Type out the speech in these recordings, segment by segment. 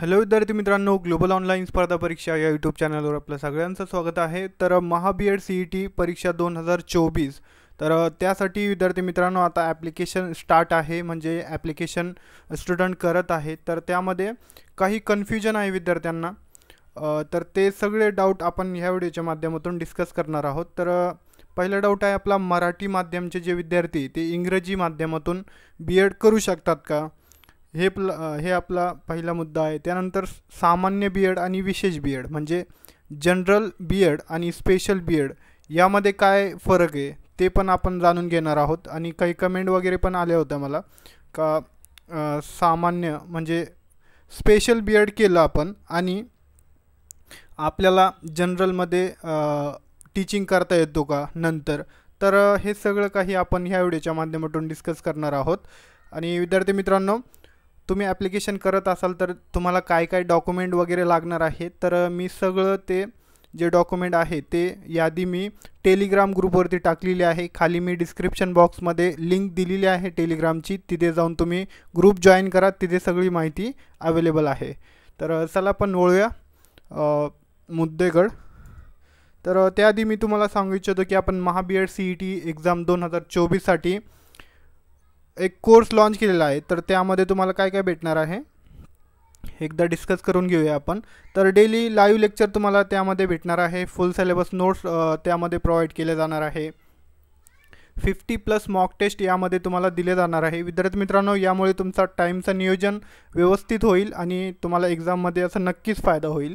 hello विद्यार्थी मित्रांनो global online स्पर्धा परीक्षा या यूट्यूब चॅनलवर आपलं सगळ्यांचं स्वागत आहे तर Maha B Ed Ed C E T परीक्षा दोन हजार चोवीस तर त्यासाठी विद्यार्थी मित्रांनो आता ॲप्लिकेशन स्टार्ट आहे म्हणजे ॲप्लिकेशन स्टुडंट करत आहे तर त्यामध्ये काही कन्फ्युजन आहे विद्यार्थ्यांना तर ते सगळे डाऊट आपण ह्या व्हिडिओच्या माध्यमातून डिस्कस करणार आहोत तर पहिला डाऊट आहे आपला मराठी माध्यमचे जे विद्यार्थी ते इंग्रजी माध्यमातून बी एड करू शकतात का हे प्ल हे आपला पहिला मुद्दा आहे त्यानंतर सामान्य बी एड आणि विशेष बी एड म्हणजे जनरल बी एड आणि स्पेशल बी एड यामध्ये काय फरक आहे ते पण आपण जाणून घेणार आहोत आणि काही कमेंट वगैरे पण आल्या होत्या मला का सामान्य म्हणजे स्पेशल बी एड केलं आपण आणि आपल्याला जनरलमध्ये टीचिंग करता येतो का नंतर तर हे सगळं काही आपण ह्या व्हिडिओच्या माध्यमातून डिस्कस करणार आहोत आणि विद्यार्थी मित्रांनो तुम्ही ॲप्लिकेशन करत असाल तर तुम्हाला काय काय डॉक्युमेंट वगैरे लागणार आहे तर मी सगळं ते जे डॉक्युमेंट आहे ते यादी मी टेलिग्राम ग्रुपवरती टाकलेली आहे खाली मी डिस्क्रिप्शन बॉक्समध्ये लिंक दिलेली आहे टेलिग्रामची तिथे जाऊन तुम्ही ग्रुप जॉईन करा तिथे सगळी माहिती अवेलेबल आहे तर चला पण वळूया मुद्देगड तर त्याआधी मी तुम्हाला सांगू इच्छितो की आपण Maha B Ed C E T exam दोन हजार चोवीससाठी एक कोर्स लॉन्च केलेला आहे तर त्यामध्ये तुम्हाला काय काय भेटणार आहे एकदा डिस्कस करून घेऊया आपण तर डेली लाईव्ह लेक्चर तुम्हाला त्यामध्ये भेटणार आहे फुल सिलेबस नोट्स त्यामध्ये प्रोव्हाइड केले जाणार आहे फिफ्टी प्लस मॉक टेस्ट यामध्ये तुम्हाला दिले जाणार आहे विद्यार्थी मित्रांनो यामुळे तुमचा टाईमचं नियोजन व्यवस्थित होईल आणि तुम्हाला एक्झाममध्ये असा नक्कीच फायदा होईल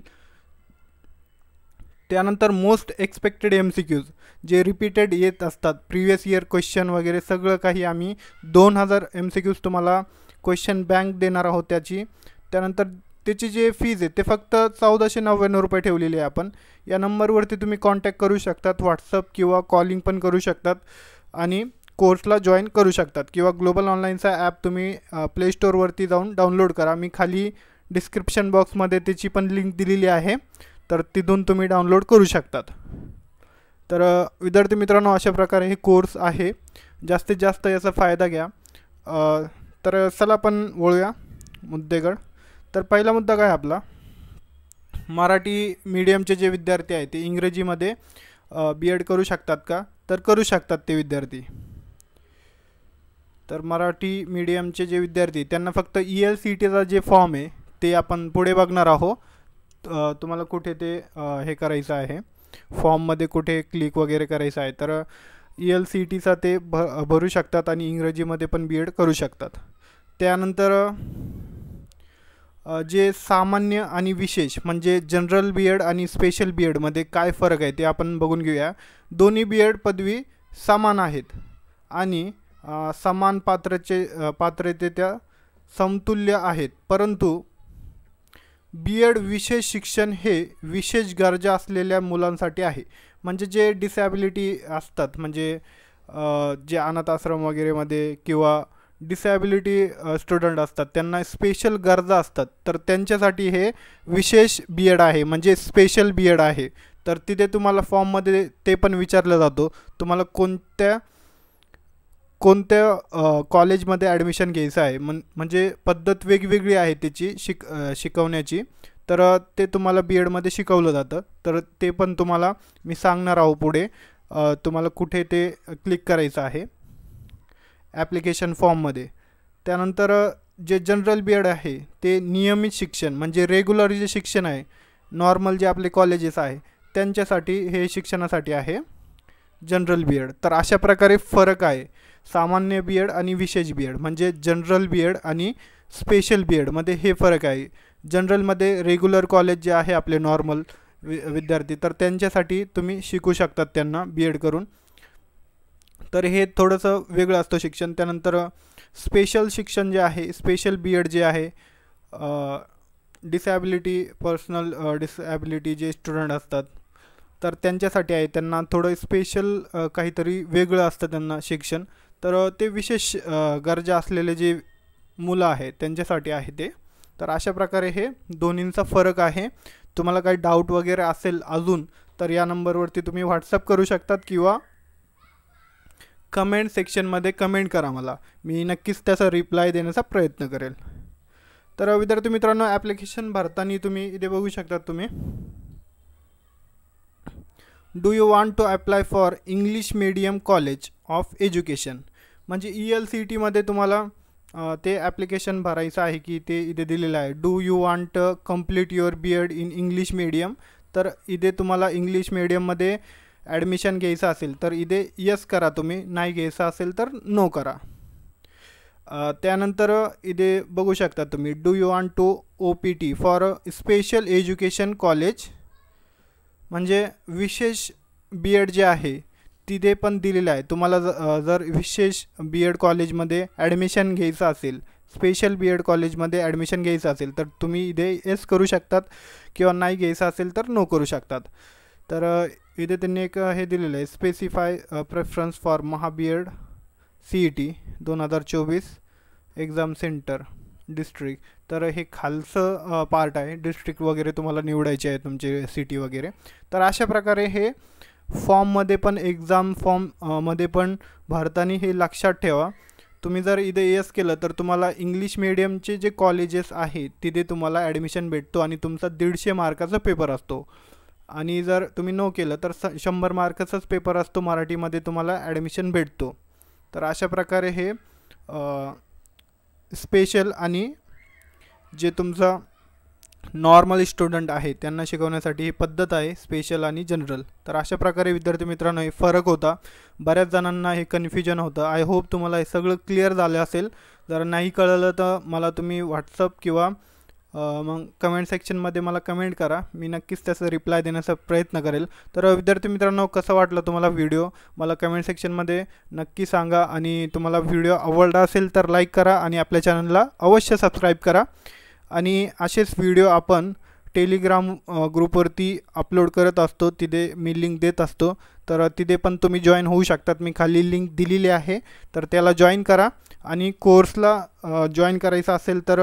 त्यानंतर most expected M C Qs जे रिपीटेड येत असतात प्रिवियस इयर क्वेश्चन वगैरे सगळं काही आम्ही दोन हजार एम सी क्यूज तुम्हाला क्वेश्चन बँक देणार आहोत त्याची त्यानंतर त्याची जे फीज आहे ते फक्त चौदाशे नव्याण्णव रुपये ठेवलेली आहे आपण या नंबरवरती तुम्ही कॉन्टॅक्ट करू शकतात व्हॉट्सअप किंवा कॉलिंग पण करू शकतात आणि कोर्सला जॉईन करू शकतात किंवा ग्लोबल ऑनलाईनचा ॲप तुम्ही प्ले स्टोअरवरती जाऊन डाउनलोड करा मी खाली डिस्क्रिप्शन बॉक्समध्ये त्याची पण लिंक दिलेली आहे तर तिथून तुम्ही डाउनलोड करू शकतात तर विद्यार्थी मित्रांनो अशा प्रकारे हे कोर्स आहे जास्तीत जास्त याचा फायदा घ्या तर चला आपण वळूया मुद्देगड तर पहिला मुद्दा काय आपला मराठी मीडियमचे जे विद्यार्थी आहेत ते इंग्रजीमध्ये बी एड करू शकतात का तर करू शकतात ते विद्यार्थी तर मराठी मीडियमचे जे विद्यार्थी त्यांना फक्त ई एल सी टीचा जे फॉर्म आहे ते आपण पुढे बघणार आहोत तुम्हाला कुठे ते हे करायचं आहे फॉर्ममध्ये कुठे क्लिक वगैरे करायचं आहे तर ई एल सी टीचा ते भ भरू शकतात आणि इंग्रजीमध्ये पण बी एड करू शकतात त्यानंतर जे सामान्य आणि विशेष म्हणजे जनरल बी एड आणि स्पेशल बी एडमध्ये काय फरक आहे ते आपण बघून घेऊया दोन्ही बी एड पदवी समान आहेत आणि समान पात्रचे त्या समतुल्य आहेत परंतु बी एड विशेष शिक्षण हे विशेष गरजा असलेल्या मुलांसाठी आहे म्हणजे जे डिसॅबिलिटी असतात म्हणजे जे अनाथ आश्रम वगैरेमध्ये किंवा डिसॅबिलिटी स्टुडंट असतात त्यांना स्पेशल गरजा असतात तर त्यांच्यासाठी हे विशेष बी एड आहे म्हणजे स्पेशल बी एड आहे तर तिथे तुम्हाला फॉर्ममध्ये ते पण विचारलं जातो तुम्हाला कोणत्या कोणत्या कॉलेजमध्ये ॲडमिशन घ्यायचं आहे मन म्हणजे पद्धत वेगवेगळी आहे त्याची शिक शिकवण्याची तर ते तुम्हाला बी एडमध्ये शिकवलं जातं तर ते पण तुम्हाला मी सांगणार आहो पुढे तुम्हाला कुठे ते क्लिक करायचं आहे ॲप्लिकेशन फॉर्ममध्ये त्यानंतर जे जनरल बी एड आहे ते नियमित शिक्षण म्हणजे रेग्युलर जे शिक्षण आहे नॉर्मल जे आपले कॉलेजेस आहे त्यांच्यासाठी हे शिक्षणासाठी आहे जनरल बी एड तर अशा प्रकारे फरक आहे सामान्य बी एड आणि विशेष बी एड म्हणजे जनरल बी एड आणि स्पेशल बी एडमध्ये हे फरक आहे जनरलमध्ये रेग्युलर कॉलेज जे आहे आपले नॉर्मल वि विद्यार्थी तर त्यांच्यासाठी तुम्ही शिकू शकतात त्यांना बी एड करून तर हे थोडंसं वेगळं असतं शिक्षण त्यानंतर स्पेशल शिक्षण जे आहे स्पेशल बी एड जे आहे डिसॅबिलिटी पर्सनल डिसॲबिलिटी जे स्टुडंट असतात तर त्यांच्यासाठी आहे त्यांना थोडं स्पेशल काहीतरी वेगळं असतं त्यांना शिक्षण तर ते विशेष गरजा असलेले जे मुलं आहे त्यांच्यासाठी आहे ते तर अशा प्रकारे हे दोन्हींचा फरक आहे तुम्हाला काही डाऊट वगैरे असेल अजून तर या नंबरवरती तुम्ही व्हॉट्सअप करू शकतात किंवा कमेंट सेक्शनमध्ये कमेंट करा मला मी नक्कीच त्याचा रिप्लाय देण्याचा प्रयत्न करेल तर विद्यार्थी मित्रांनो ॲप्लिकेशन भरताना तुम्ही इथे बघू शकतात तुम्ही do you want to apply for English medium college of education म्हणजे ई e एल सी टीमध्ये तुम्हाला ते ॲप्लिकेशन भरायचं आहे की ते इथे दिलेलं आहे do you want complete your B Ed in English medium तर इथे तुम्हाला इंग्लिश मीडियममध्ये ॲडमिशन घ्यायचं असेल तर इथे यस करा तुम्ही नाही घ्यायचं असेल तर नो करा त्यानंतर इथे बघू शकता तुम्ही do you want to O P T for special education college म्हणजे विशेष बी एड जे आहे तिथे पण दिलेलं आहे तुम्हाला जर विशेष बी एड कॉलेजमध्ये ॲडमिशन घ्यायचं असेल स्पेशल बी एड कॉलेजमध्ये ॲडमिशन घ्यायचं असेल तर तुम्ही इथे येस करू शकतात किंवा नाही घ्यायचं असेल तर नो करू शकतात तर इथे त्यांनी एक हे दिलेलं आहे specify preference for Maha B Ed C E T दोन हजार चोवीस एक्झाम सेंटर डिस्ट्रिक्ट तर हे खालचं पार्ट आहे डिस्ट्रिक्ट वगैरे तुम्हाला निवडायचे आहे तुमचे सिटी वगैरे तर अशा प्रकारे हे फॉर्ममध्ये पण एक्झाम फॉर्ममध्ये पण भारताने हे लक्षात ठेवा तुम्ही जर इथे येस केलं तर तुम्हाला इंग्लिश मिडियमचे जे कॉलेजेस आहेत तिथे तुम्हाला ॲडमिशन भेटतो आणि तुमचा दीडशे मार्काचा पेपर असतो आणि जर तुम्ही नो केलं तर स शंभर मार्काचाच पेपर असतो मराठीमध्ये तुम्हाला ॲडमिशन भेटतो तर अशा प्रकारे हे स्पेशल आणि जे तुमचा नॉर्मल स्टुडंट आहे त्यांना शिकवण्यासाठी ही पद्धत आहे स्पेशल आणि जनरल तर अशा प्रकारे विद्यार्थी मित्रांनो हे फरक होता बऱ्याच जणांना हे कन्फ्युजन होतं आय होप तुम्हाला हे सगळं क्लिअर झालं असेल जर नाही कळलं तर मला तुम्ही व्हॉट्सअप किंवा मग कमेंट सेक्शनमध्ये मला कमेंट करा मी नक्कीच त्याचा रिप्लाय देण्याचा प्रयत्न करेल तर विद्यार्थी मित्रांनो कसं वाटलं तुम्हाला व्हिडिओ मला कमेंट सेक्शनमध्ये नक्की सांगा आणि तुम्हाला व्हिडिओ आवडला असेल तर लाईक करा आणि आपल्या चॅनलला अवश्य सबस्क्राईब करा आणि असेच व्हिडिओ आपण टेलिग्राम ग्रुपवरती अपलोड करत असतो तिथे मी लिंक देत असतो तर तिथे पण तुम्ही जॉईन होऊ शकतात मी खाली लिंक दिलेली आहे तर त्याला जॉईन करा आणि कोर्सला जॉईन करायचं असेल तर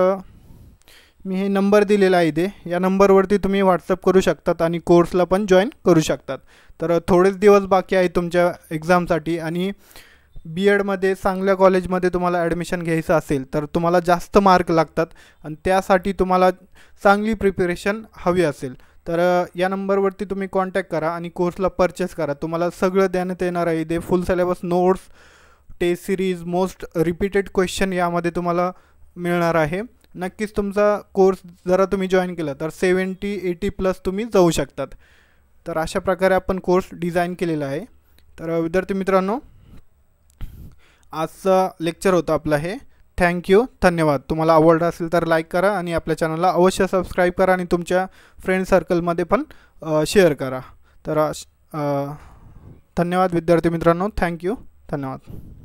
मी हे नंबर दिलेला आहे इथे या नंबरवरती तुम्ही व्हॉट्सअप करू शकतात आणि कोर्सला पण जॉईन करू शकतात तर थोडेच दिवस बाकी आहे तुमच्या एक्झामसाठी आणि बी एडमध्ये चांगल्या कॉलेजमध्ये तुम्हाला ॲडमिशन घ्यायचं असेल तर तुम्हाला जास्त मार्क लागतात आणि त्यासाठी तुम्हाला चांगली प्रिपरेशन हवी असेल तर या नंबरवरती तुम्ही कॉन्टॅक्ट करा आणि कोर्सला परचेस करा तुम्हाला सगळं देण्यात येणार आहे इथे full syllabus notes test series most repeated question यामध्ये तुम्हाला मिळणार आहे नक्कीच तुमचा कोर्स जरा तुम्ही जॉईन केला तर सेवन्टी एटी प्लस तुम्ही जाऊ शकतात तर अशा प्रकारे आपण कोर्स डिझाईन केलेला आहे तर विद्यार्थी मित्रांनो आजचं लेक्चर होता आपलं हे थँक्यू धन्यवाद तुम्हाला आवडला असेल तर लाईक करा आणि आपल्या चॅनलला अवश्य सबस्क्राईब करा आणि तुमच्या फ्रेंड सर्कलमध्ये पण शेअर करा तर धन्यवाद विद्यार्थी मित्रांनो थँक्यू धन्यवाद